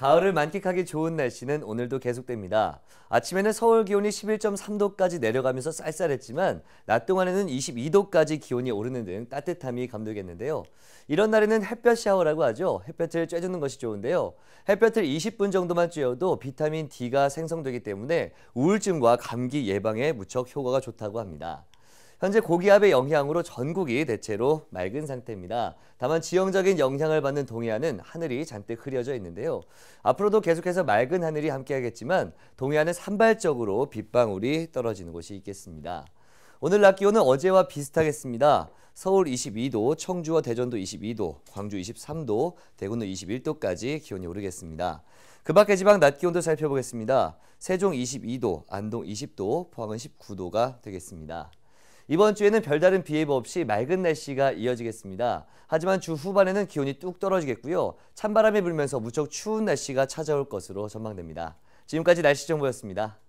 가을을 만끽하기 좋은 날씨는 오늘도 계속됩니다. 아침에는 서울 기온이 11.3도까지 내려가면서 쌀쌀했지만 낮 동안에는 22도까지 기온이 오르는 등 따뜻함이 감돌겠는데요. 이런 날에는 햇볕 샤워라고 하죠. 햇볕을 쬐주는 것이 좋은데요. 햇볕을 20분 정도만 쬐어도 비타민 D가 생성되기 때문에 우울증과 감기 예방에 무척 효과가 좋다고 합니다. 현재 고기압의 영향으로 전국이 대체로 맑은 상태입니다. 다만 지형적인 영향을 받는 동해안은 하늘이 잔뜩 흐려져 있는데요. 앞으로도 계속해서 맑은 하늘이 함께하겠지만 동해안은 산발적으로 빗방울이 떨어지는 곳이 있겠습니다. 오늘 낮 기온은 어제와 비슷하겠습니다. 서울 22도, 청주와 대전도 22도, 광주 23도, 대구는 21도까지 기온이 오르겠습니다. 그 밖의 지방 낮 기온도 살펴보겠습니다. 세종 22도, 안동 20도, 포항은 19도가 되겠습니다. 이번 주에는 별다른 비예보 없이 맑은 날씨가 이어지겠습니다. 하지만 주 후반에는 기온이 뚝 떨어지겠고요. 찬바람이 불면서 무척 추운 날씨가 찾아올 것으로 전망됩니다. 지금까지 날씨 정보였습니다.